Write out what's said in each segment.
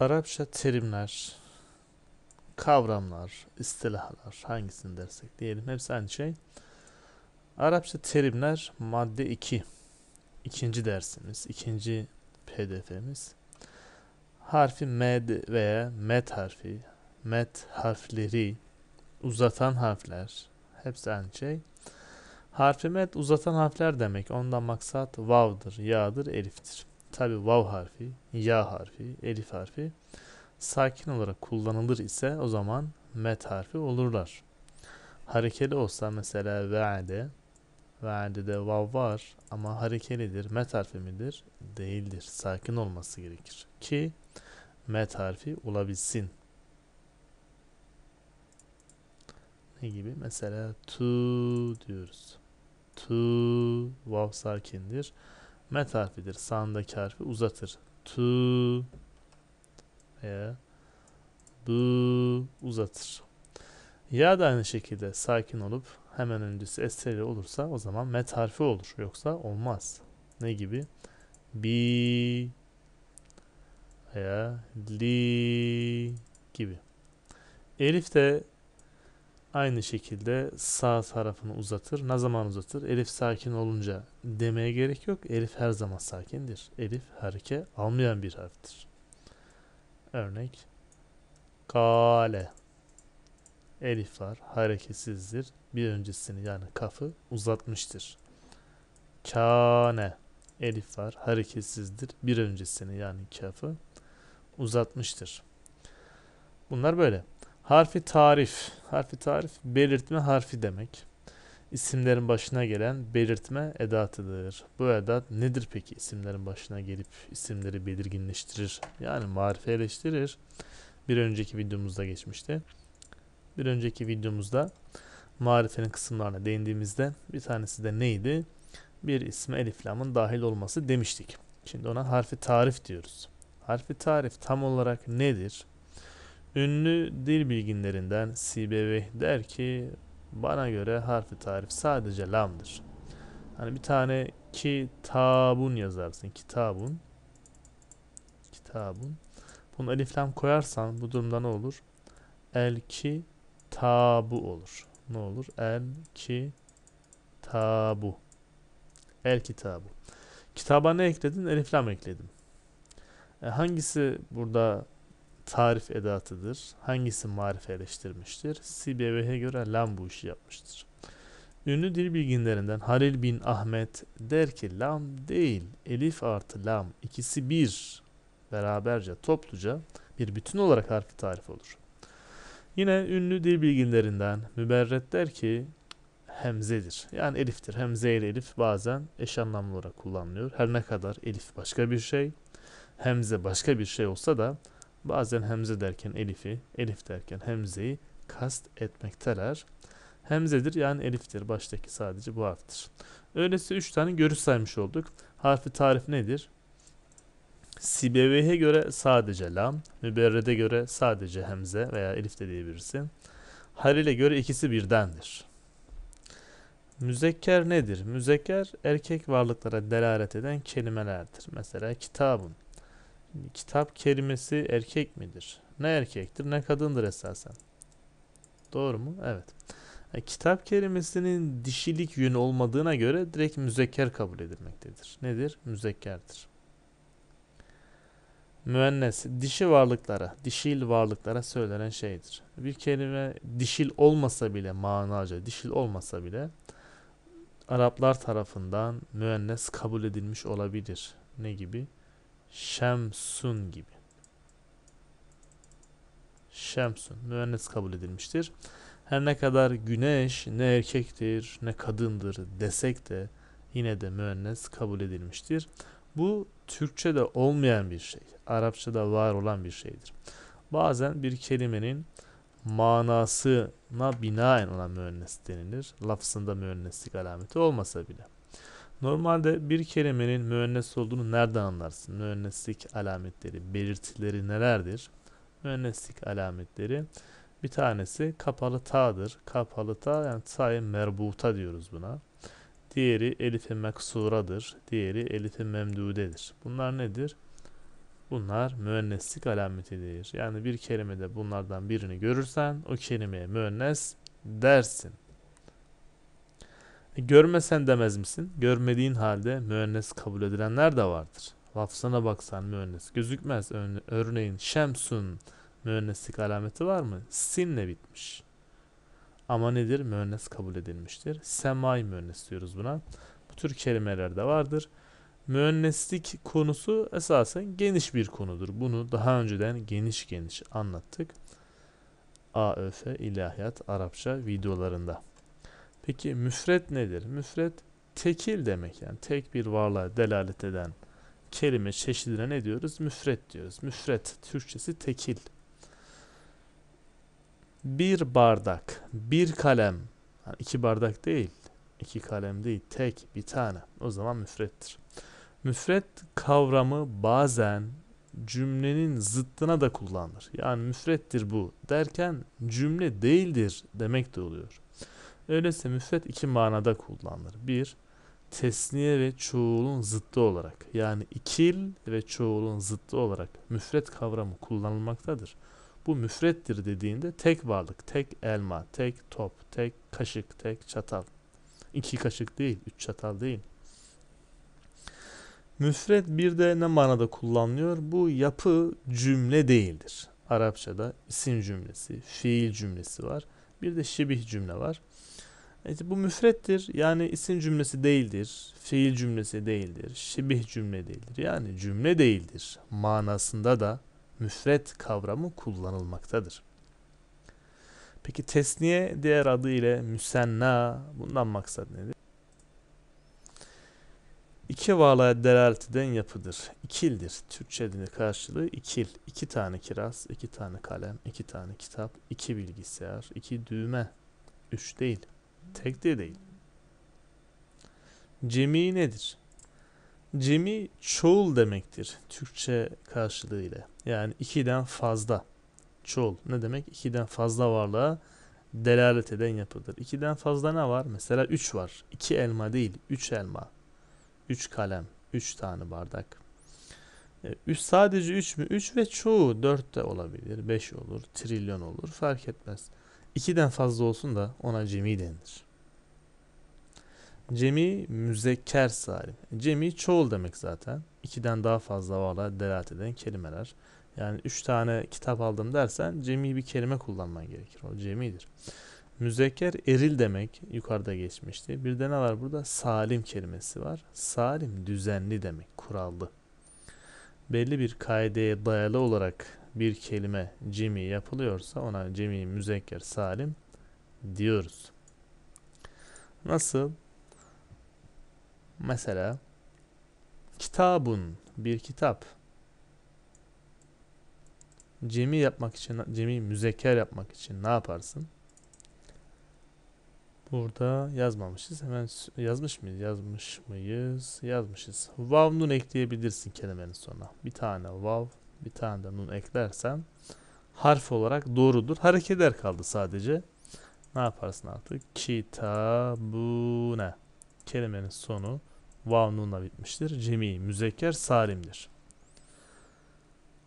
Arapça terimler, kavramlar, istilahlar hangisini dersek diyelim hepsi aynı şey. Arapça terimler madde 2. ikinci dersimiz, ikinci pdf'miz. Harfi med veya met harfi, met harfleri, uzatan harfler hepsi aynı şey. Harfi met uzatan harfler demek. Ondan maksat vav'dır, ya'dır, eliftir. Tabi vav harfi, ya harfi, elif harfi sakin olarak kullanılır ise o zaman met harfi olurlar. Harekeli olsa mesela ve'de, ve'de de vav var ama harekelidir. Met harfi midir? Değildir. Sakin olması gerekir ki met harfi olabilsin. Ne gibi? Mesela tu diyoruz. Tu vav sakindir. Met harfidir. Sağındaki harfi uzatır. Tu veya bu uzatır. Ya da aynı şekilde sakin olup hemen öncesi esteri olursa o zaman met harfi olur. Yoksa olmaz. Ne gibi? Bi veya li gibi. Elif de aynı şekilde sağ tarafını uzatır. Ne zaman uzatır? Elif sakin olunca demeye gerek yok. Elif her zaman sakindir. Elif hareke almayan bir harftir. Örnek Kale Elif var. Hareketsizdir. Bir öncesini yani kafı uzatmıştır. Kane Elif var. Hareketsizdir. Bir öncesini yani kafı uzatmıştır. Bunlar böyle. Harfi tarif. Harfi tarif belirtme harfi demek. İsimlerin başına gelen belirtme edatıdır. Bu edat nedir peki isimlerin başına gelip isimleri belirginleştirir? Yani marifeleştirir. Bir önceki videomuzda geçmişti. Bir önceki videomuzda marifenin kısımlarına değindiğimizde bir tanesi de neydi? Bir isme eliflamın dahil olması demiştik. Şimdi ona harfi tarif diyoruz. Harfi tarif tam olarak nedir? Ünlü dil bilginlerinden C.B.V. der ki bana göre harfi tarif sadece lamdır. Hani bir tane kitabun yazarsın. Kitabun. Kitabun. Bunu elif lam koyarsan bu durumda ne olur? El ki tabu olur. Ne olur? El ki tabu. El kitabu. Kitaba ne ekledin? Elif lam ekledim. E, hangisi burada tarif edatıdır? Hangisi marife eleştirmiştir? Sibeve'ye göre lam bu işi yapmıştır. Ünlü dil bilginlerinden Halil bin Ahmet der ki lam değil elif artı lam ikisi bir beraberce topluca bir bütün olarak harfi tarif olur. Yine ünlü dil bilginlerinden Müberret der ki hemzedir. Yani eliftir. Hemze ile elif bazen eş anlamlı olarak kullanılıyor. Her ne kadar elif başka bir şey, hemze başka bir şey olsa da Bazen hemze derken elifi, elif derken hemzeyi kast etmekteler. Hemzedir yani eliftir. Baştaki sadece bu harftir. Öyleyse 3 tane görüş saymış olduk. Harfi tarif nedir? Sibevehe göre sadece lam, müberrede göre sadece hemze veya elif de diyebilirsin. Halil'e göre ikisi birdendir. Müzekker nedir? Müzekker erkek varlıklara delalet eden kelimelerdir. Mesela kitabın, Kitap kelimesi erkek midir? Ne erkektir ne kadındır esasen. Doğru mu? Evet. E, kitap kelimesinin dişilik yönü olmadığına göre direkt müzekker kabul edilmektedir. Nedir? Müzekkerdir. Müennes, dişi varlıklara, dişil varlıklara söylenen şeydir. Bir kelime dişil olmasa bile, manaca dişil olmasa bile Araplar tarafından müennes kabul edilmiş olabilir. Ne gibi? Şemsun gibi. Şemsun müennes kabul edilmiştir. Her ne kadar güneş ne erkektir ne kadındır desek de yine de müennes kabul edilmiştir. Bu Türkçe'de olmayan bir şey. Arapça'da var olan bir şeydir. Bazen bir kelimenin manasına binaen olan müennes denilir. Lafzında müenneslik alameti olmasa bile. Normalde bir kelimenin müennes olduğunu nereden anlarsın? Müenneslik alametleri, belirtileri nelerdir? Müenneslik alametleri bir tanesi kapalı ta'dır. Kapalı ta yani ta'yı merbuta diyoruz buna. Diğeri elif-i meksuradır. Diğeri elif-i memdudedir. Bunlar nedir? Bunlar müenneslik alametidir. Yani bir kelimede bunlardan birini görürsen o kelimeye müennes dersin görmesen demez misin? Görmediğin halde müennes kabul edilenler de vardır. Lafzana baksan müennes gözükmez. Örneğin şemsun müenneslik alameti var mı? Sinle bitmiş. Ama nedir? Müennes kabul edilmiştir. Semai müennes diyoruz buna. Bu tür kelimeler de vardır. Müenneslik konusu esasen geniş bir konudur. Bunu daha önceden geniş geniş anlattık. AÖF İlahiyat Arapça videolarında. Peki müfret nedir? Müfret tekil demek yani tek bir varlığa delalet eden kelime çeşidine ne diyoruz? Müfret diyoruz. Müfret Türkçesi tekil. Bir bardak, bir kalem. Yani iki bardak değil, iki kalem değil, tek bir tane. O zaman müfrettir. Müfret kavramı bazen cümlenin zıttına da kullanılır. Yani müfrettir bu derken cümle değildir demek de oluyor. Öyleyse müfret iki manada kullanılır. Bir, tesniye ve çoğulun zıttı olarak yani ikil ve çoğulun zıttı olarak müfret kavramı kullanılmaktadır. Bu müfrettir dediğinde tek varlık, tek elma, tek top, tek kaşık, tek çatal. İki kaşık değil, üç çatal değil. Müfret bir de ne manada kullanılıyor? Bu yapı cümle değildir. Arapçada isim cümlesi, fiil cümlesi var. Bir de şibih cümle var. İşte bu müfrettir. Yani isim cümlesi değildir. Fiil cümlesi değildir. Şibih cümle değildir. Yani cümle değildir. Manasında da müfret kavramı kullanılmaktadır. Peki tesniye diğer adı ile müsenna bundan maksat nedir? İki bağlaya delalet eden yapıdır. İkildir. Türkçe dili karşılığı ikil. İki tane kiraz, iki tane kalem, iki tane kitap, iki bilgisayar, iki düğme. Üç değil. Tek de değil. Cemi nedir? Cemi çoğul demektir Türkçe karşılığıyla. Yani ikiden fazla. Çoğul ne demek? İkiden fazla varlığa delalet eden yapıdır. İkiden fazla ne var? Mesela üç var. İki elma değil, üç elma. Üç kalem, üç tane bardak. E, üç, sadece üç mü? Üç ve çoğu dört de olabilir, beş olur, trilyon olur fark etmez. İkiden fazla olsun da ona cemi denir. Cemi müzekker salim. Cemi çoğul demek zaten. İkiden daha fazla varla delalet eden kelimeler. Yani üç tane kitap aldım dersen cemi bir kelime kullanman gerekir. O cemidir. Müzekker eril demek yukarıda geçmişti. Bir de ne var burada? Salim kelimesi var. Salim düzenli demek, kurallı. Belli bir kaideye dayalı olarak bir kelime cemi yapılıyorsa ona cemi müzekker salim diyoruz. Nasıl? Mesela kitabun bir kitap. Cemi yapmak için, cemi müzekker yapmak için ne yaparsın? Burada yazmamışız. Hemen yazmış mıyız? Yazmış mıyız? Yazmışız. Vav nun ekleyebilirsin kelimenin sonuna. Bir tane vav bir tane de nun eklersen harf olarak doğrudur. Hareketler kaldı sadece. Ne yaparsın artık? Kitabune. Kelimenin sonu vav nunla bitmiştir. Cemi müzekker salimdir.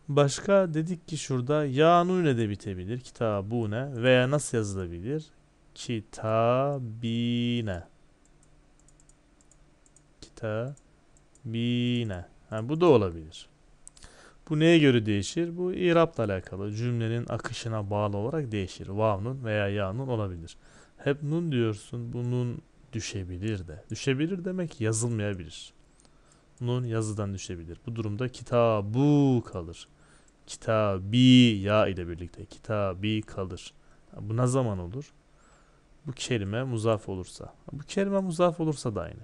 Başka dedik ki şurada ya nunle de bitebilir. Kitabune veya nasıl yazılabilir? Kitabine. Kitabine. Yani bu da olabilir. Bu neye göre değişir? Bu irapla alakalı cümlenin akışına bağlı olarak değişir. Vav'nun veya ya'nun olabilir. Hep nun diyorsun. bunun düşebilir de. Düşebilir demek yazılmayabilir. Nun yazıdan düşebilir. Bu durumda kitabu kalır. Kitabi ya ile birlikte kitabi kalır. Bu ne zaman olur? Bu kelime muzaf olursa. Bu kelime muzaf olursa da aynı.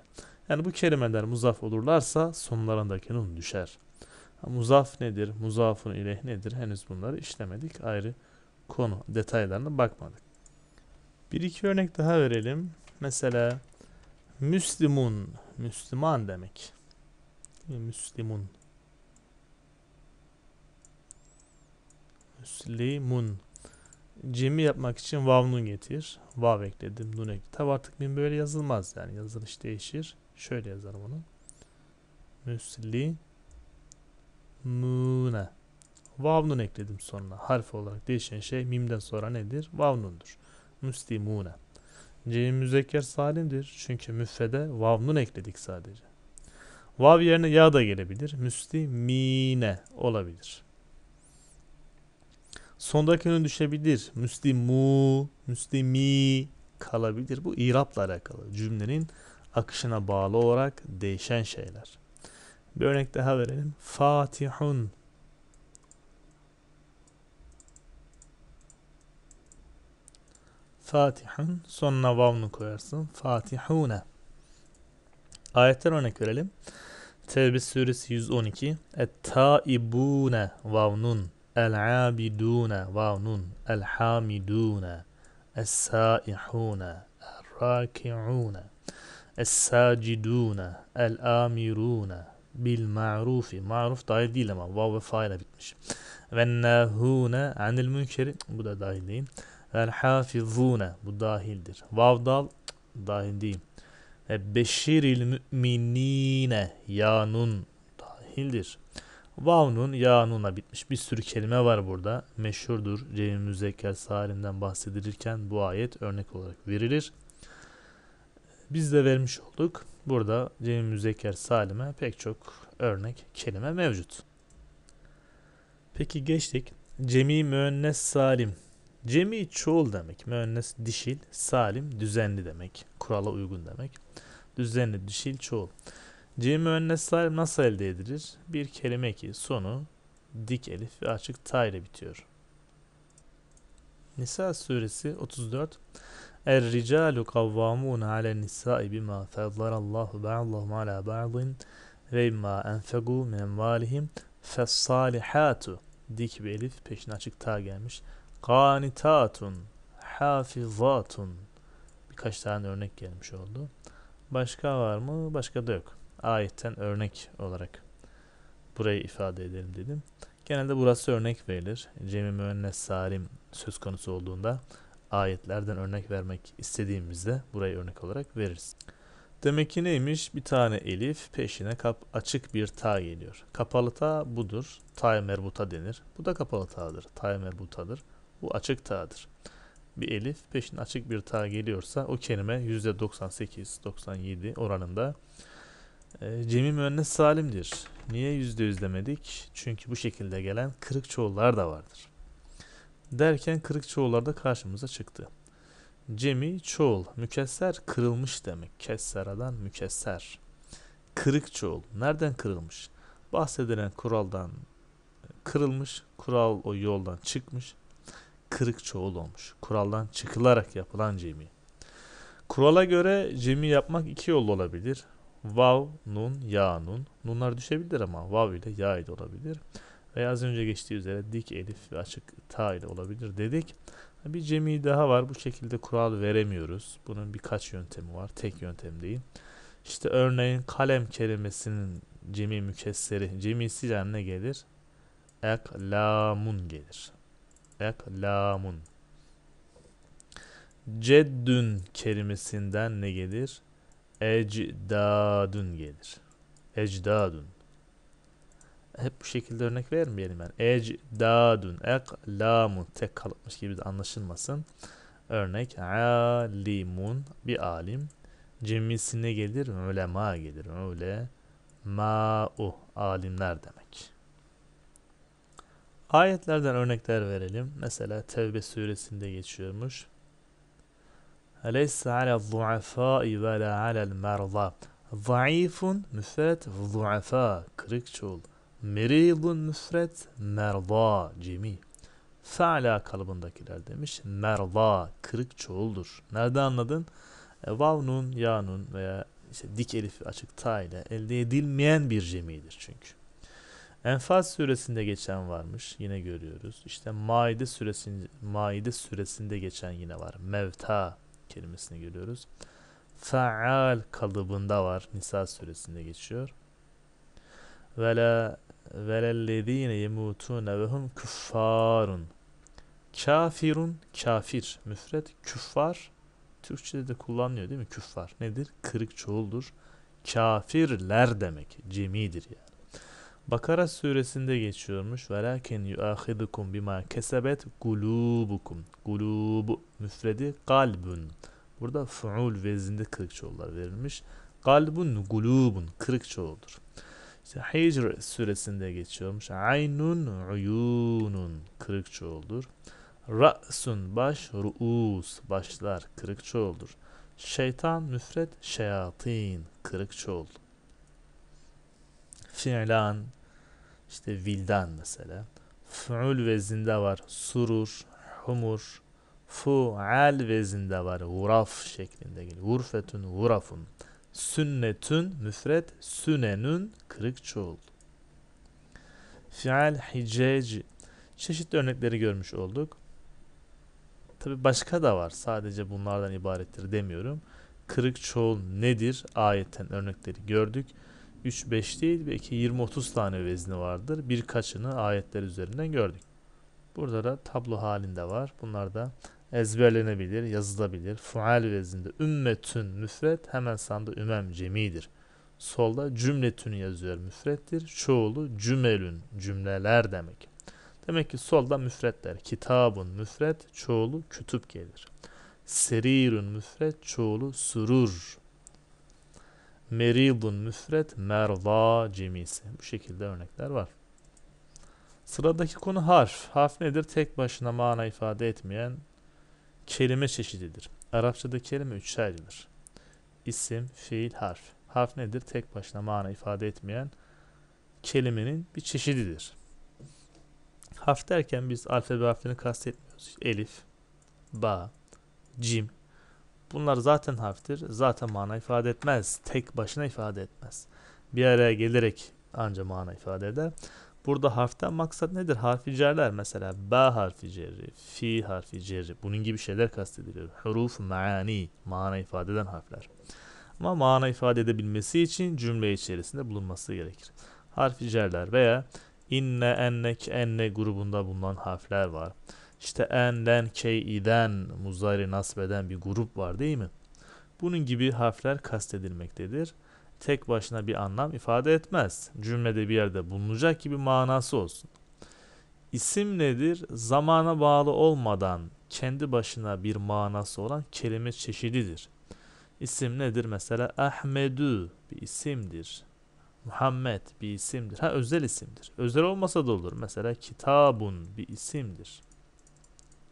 Yani bu kelimeler muzaf olurlarsa sonlarındaki nun düşer. Muzaf nedir? Muzafun ileh nedir? Henüz bunları işlemedik. Ayrı konu. Detaylarına bakmadık. Bir iki örnek daha verelim. Mesela Müslümun. Müslüman demek. Müslümun. Müslümun. Cimi yapmak için vav nun getir. Vav ekledim, nun ekledim. Tabi artık min böyle yazılmaz yani. Yazılış değişir. Şöyle yazarım onu. Müslimun. Mune. Vavnun ekledim sonuna. Harf olarak değişen şey mimden sonra nedir? Vavnundur. Müslimune. Ceyin müzekker salimdir. Çünkü müffede vavnun ekledik sadece. Vav yerine ya da gelebilir. Müsti mine olabilir. Sondaki önü düşebilir. müsti mi kalabilir. Bu irapla alakalı. Cümlenin akışına bağlı olarak değişen şeyler. Bir örnek daha verelim. Fatihun. Fatihun. Sonuna vavnu koyarsın. Fatihune. Ayetler örnek verelim. Tevbe suresi 112. Et-taibune vavnun. El-abidune vavnun. El-hamidune. Es-saihune. El-raki'une. Es-sacidune. El-amirune bil ma'rufi. Ma'ruf dahil değil ama vav ve fa bitmiş. Ve nehune anil münkeri. Bu da dahil değil. Vel hafizune. Bu dahildir. Vav dal dahil değil. Ve beşiril müminine. Yanun dahildir. Vavnun yanuna bitmiş. Bir sürü kelime var burada. Meşhurdur. Cemil Müzekker Salim'den bahsedilirken bu ayet örnek olarak verilir biz de vermiş olduk. Burada Cemil Müzekker Salim'e pek çok örnek kelime mevcut. Peki geçtik. Cemi müennes salim. Cemi çoğul demek. Müennes dişil, salim düzenli demek. Kurala uygun demek. Düzenli, dişil, çoğul. Cemi müennes salim nasıl elde edilir? Bir kelime ki sonu dik elif ve açık ta ile bitiyor. Nisa suresi 34 Er-ricalu kavvamun alen nisa'i bima faddalallahu ba'dahum ala ba'din ve ma enfegu min envalihim fessalihatu dik bir elif peşine açık ta gelmiş. Kanitatun hafizatun birkaç tane örnek gelmiş oldu. Başka var mı? Başka da yok. Ayetten örnek olarak burayı ifade edelim dedim. Genelde burası örnek verilir. Cemi müennes salim söz konusu olduğunda ayetlerden örnek vermek istediğimizde burayı örnek olarak veririz. Demek ki neymiş? Bir tane elif peşine kap açık bir ta geliyor. Kapalı ta budur. Ta merbuta denir. Bu da kapalı ta'dır. Ta merbutadır. Bu açık ta'dır. Bir elif peşine açık bir ta geliyorsa o kelime %98-97 oranında e, Cemil Müennes Salim'dir. Niye %100 demedik? Çünkü bu şekilde gelen kırık çoğullar da vardır derken kırık çoğullar da karşımıza çıktı. Cemi çoğul, mükesser kırılmış demek. Kesseradan mükesser. Kırık çoğul, nereden kırılmış? Bahsedilen kuraldan kırılmış, kural o yoldan çıkmış, kırık çoğul olmuş. Kuraldan çıkılarak yapılan cemi. Kurala göre cemi yapmak iki yol olabilir. Vav, nun, ya nun. Nunlar düşebilir ama vav ile ya ile olabilir ve az önce geçtiği üzere dik elif ve açık ta ile olabilir dedik. Bir cemi daha var. Bu şekilde kural veremiyoruz. Bunun birkaç yöntemi var. Tek yöntem değil. İşte örneğin kalem kelimesinin cemi mükesseri, cemisi ne gelir. Eklamun gelir. Eklamun. Ceddün kelimesinden ne gelir? Ecdadun gelir. Ecdadun hep bu şekilde örnek vermeyelim yani. Ecdadun, ek, lamun. Tek kalıpmış gibi de anlaşılmasın. Örnek alimun bir alim. Cemisine gelir ulema gelir. Öyle. Ulema'u alimler demek. Ayetlerden örnekler verelim. Mesela Tevbe suresinde geçiyormuş. Aleysa ala zu'afai ve la alel merza. Zayıfun müfret zu'afa. Kırık çoğul. Meridun müfret merva cemi. Fe'la kalıbındakiler demiş. Merva kırık çoğuldur. Nerede anladın? E, vav nun, ya nun veya işte dik elif açık ta ile elde edilmeyen bir cemidir çünkü. Enfal suresinde geçen varmış. Yine görüyoruz. İşte Maide suresinde, Maide suresinde geçen yine var. Mevta kelimesini görüyoruz. Faal kalıbında var. Nisa suresinde geçiyor. Ve la velellezine yemutune ve hum küffarun kafirun kafir müfret küffar Türkçe'de de kullanılıyor değil mi küffar nedir kırık çoğuldur kafirler demek cemidir yani Bakara suresinde geçiyormuş. Velakin yuahidukum bima kesebet gulubukum. Gulubu müfredi kalbun. Burada fuul vezinde kırık çoğullar verilmiş. Kalbun gulubun kırık çoğuldur. İşte Hicr suresinde geçiyormuş. Aynun uyunun kırık çoğuldur. Ra'sun baş, ru'us başlar kırık çoğuldur. Şeytan müfred, şeyatin kırık çoğul. Fiilan işte vildan mesela. Fu'ul vezinde var surur, humur. Fu'al vezinde var guraf şeklinde geliyor. Gurfetun, gurafun. Sünnetün müfret, sünenün kırık çoğul. Fiil hiceci. Çeşitli örnekleri görmüş olduk. Tabi başka da var. Sadece bunlardan ibarettir demiyorum. Kırık çoğul nedir? Ayetten örnekleri gördük. 3-5 değil belki 20-30 tane vezni vardır. Birkaçını ayetler üzerinden gördük. Burada da tablo halinde var. Bunlar da ezberlenebilir, yazılabilir. Fual vezinde ümmetün müfret hemen sağında ümem cemidir. Solda cümletün yazıyor müfrettir. Çoğulu cümelün cümleler demek. Demek ki solda müfretler. Kitabun müfret çoğulu kütüp gelir. Serirun müfret çoğulu surur. Meridun müfret merva cemisi. Bu şekilde örnekler var. Sıradaki konu harf. Harf nedir? Tek başına mana ifade etmeyen kelime çeşididir. Arapçada kelime üç ayrılır. İsim, fiil, harf. Harf nedir? Tek başına mana ifade etmeyen kelimenin bir çeşididir. Harf derken biz alfabe harflerini kastetmiyoruz. Elif, ba, cim. Bunlar zaten harftir. Zaten mana ifade etmez. Tek başına ifade etmez. Bir araya gelerek anca mana ifade eder. Burada harften maksat nedir? Harfi cerler mesela. Ba harfi cerri, fi harfi cerri. Bunun gibi şeyler kastediliyor. Huruf maani, mana ifade eden harfler. Ama mana ifade edebilmesi için cümle içerisinde bulunması gerekir. Harfi cerler veya inne, ennek, enne grubunda bulunan harfler var. İşte enlen, keyiden, muzari nasbeden bir grup var değil mi? Bunun gibi harfler kastedilmektedir tek başına bir anlam ifade etmez. Cümlede bir yerde bulunacak gibi manası olsun. İsim nedir? Zamana bağlı olmadan kendi başına bir manası olan kelime çeşididir. İsim nedir? Mesela Ahmedü bir isimdir. Muhammed bir isimdir. Ha özel isimdir. Özel olmasa da olur. Mesela kitabun bir isimdir.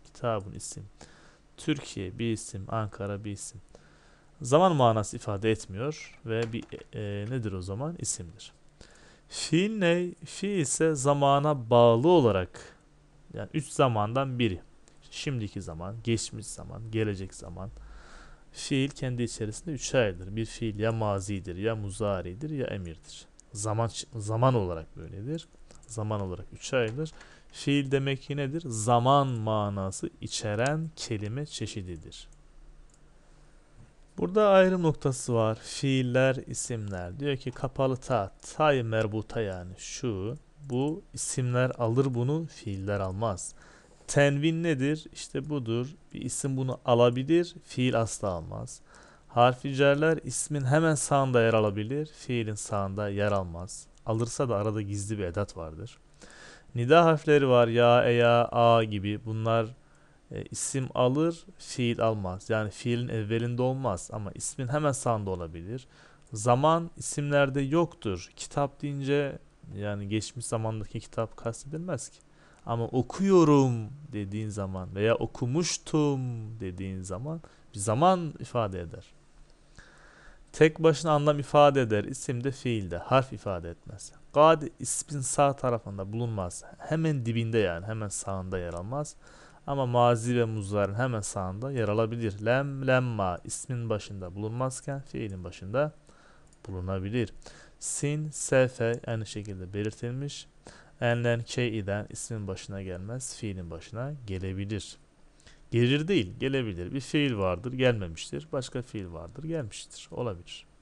Kitabun isim. Türkiye bir isim, Ankara bir isim zaman manası ifade etmiyor ve bir e, nedir o zaman? isimdir. Fiil ne? Fiil ise zamana bağlı olarak yani üç zamandan biri. Şimdiki zaman, geçmiş zaman, gelecek zaman. Fiil kendi içerisinde üç ayrılır. Bir fiil ya mazidir, ya muzaridir, ya emirdir. Zaman zaman olarak böyledir. Zaman olarak üç ayrılır. Fiil demek ki nedir? Zaman manası içeren kelime çeşididir. Burada ayrım noktası var. Fiiller, isimler. Diyor ki kapalı ta, tay merbuta yani şu, bu isimler alır bunu, fiiller almaz. Tenvin nedir? İşte budur. Bir isim bunu alabilir, fiil asla almaz. Harfi cerler ismin hemen sağında yer alabilir, fiilin sağında yer almaz. Alırsa da arada gizli bir edat vardır. Nida harfleri var ya, eya, a gibi. Bunlar e, isim alır, fiil almaz. Yani fiilin evvelinde olmaz ama ismin hemen sağında olabilir. Zaman isimlerde yoktur. Kitap deyince yani geçmiş zamandaki kitap kastedilmez ki. Ama okuyorum dediğin zaman veya okumuştum dediğin zaman bir zaman ifade eder. Tek başına anlam ifade eder. İsim de fiilde. Harf ifade etmez. Gad ismin sağ tarafında bulunmaz. Hemen dibinde yani hemen sağında yer almaz. Ama mazi ve muzların hemen sağında yer alabilir. Lem, lemma ismin başında bulunmazken fiilin başında bulunabilir. Sin, sefe aynı şekilde belirtilmiş. Enlen, keyiden ismin başına gelmez, fiilin başına gelebilir. Gelir değil, gelebilir. Bir fiil vardır, gelmemiştir. Başka fiil vardır, gelmiştir. Olabilir.